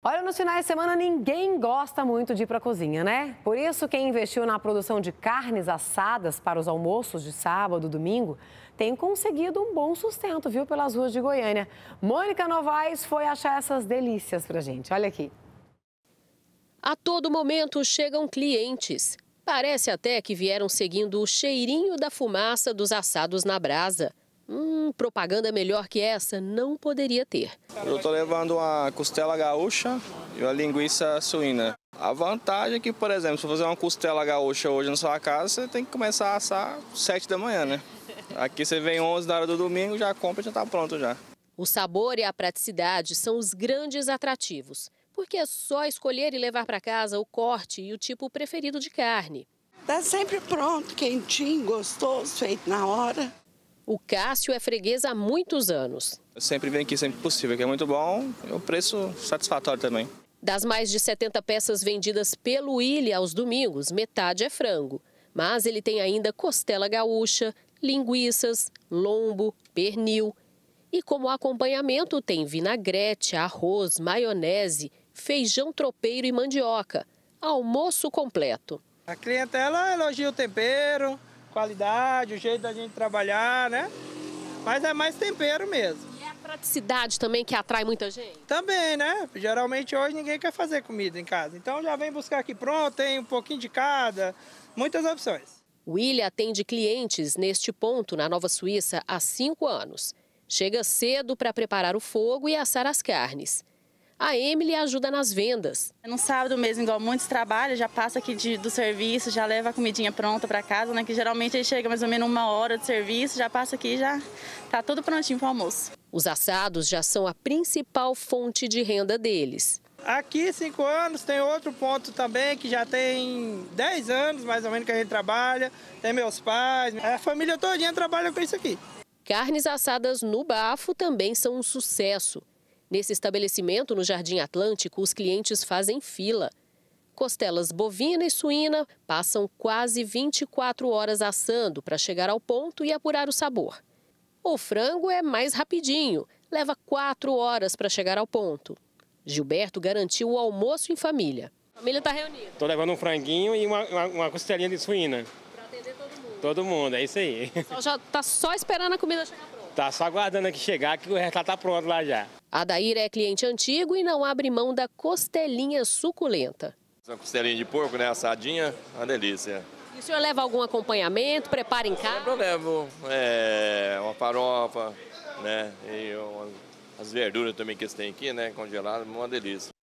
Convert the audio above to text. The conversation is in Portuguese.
Olha, nos finais de semana ninguém gosta muito de ir para a cozinha, né? Por isso, quem investiu na produção de carnes assadas para os almoços de sábado, domingo, tem conseguido um bom sustento, viu, pelas ruas de Goiânia. Mônica Novaes foi achar essas delícias a gente. Olha aqui. A todo momento chegam clientes. Parece até que vieram seguindo o cheirinho da fumaça dos assados na brasa. Hum, propaganda melhor que essa não poderia ter. Eu estou levando uma costela gaúcha e uma linguiça suína. A vantagem é que, por exemplo, se você fazer uma costela gaúcha hoje na sua casa, você tem que começar a assar 7 da manhã, né? Aqui você vem 11 da hora do domingo, já compra e já está pronto já. O sabor e a praticidade são os grandes atrativos, porque é só escolher e levar para casa o corte e o tipo preferido de carne. Está sempre pronto, quentinho, gostoso, feito na hora. O Cássio é freguês há muitos anos. Eu sempre venho aqui sempre possível, que é muito bom e o preço satisfatório também. Das mais de 70 peças vendidas pelo Ilha aos domingos, metade é frango. Mas ele tem ainda costela gaúcha, linguiças, lombo, pernil. E como acompanhamento tem vinagrete, arroz, maionese, feijão tropeiro e mandioca. Almoço completo. A clientela elogia o tempero, qualidade, o jeito da gente trabalhar, né? Mas é mais tempero mesmo. E é a praticidade também que atrai muita gente? Também, né? Geralmente hoje ninguém quer fazer comida em casa. Então já vem buscar aqui pronto, tem um pouquinho de cada, muitas opções. William atende clientes neste ponto na Nova Suíça há cinco anos. Chega cedo para preparar o fogo e assar as carnes a Emily ajuda nas vendas. É no sábado mesmo, igual muitos trabalham, já passa aqui de, do serviço, já leva a comidinha pronta para casa, né? Que geralmente ele chega mais ou menos uma hora de serviço, já passa aqui já tá tudo prontinho para o almoço. Os assados já são a principal fonte de renda deles. Aqui, cinco anos, tem outro ponto também que já tem dez anos, mais ou menos, que a gente trabalha. Tem meus pais, né? a família todinha trabalha com isso aqui. Carnes assadas no bafo também são um sucesso. Nesse estabelecimento, no Jardim Atlântico, os clientes fazem fila. Costelas bovina e suína passam quase 24 horas assando para chegar ao ponto e apurar o sabor. O frango é mais rapidinho, leva 4 horas para chegar ao ponto. Gilberto garantiu o almoço em família. A família está reunida. Estou levando um franguinho e uma, uma, uma costelinha de suína. Para atender todo mundo. Todo mundo, é isso aí. Só já está só esperando a comida chegar pronta. Está só aguardando aqui chegar, que o resto está pronto lá já. A Daíra é cliente antigo e não abre mão da costelinha suculenta. Uma costelinha de porco, né? Assadinha, uma delícia. E o senhor leva algum acompanhamento, prepara em casa? eu levo é, uma farofa, né? E as verduras também que eles têm aqui, né? Congeladas, uma delícia.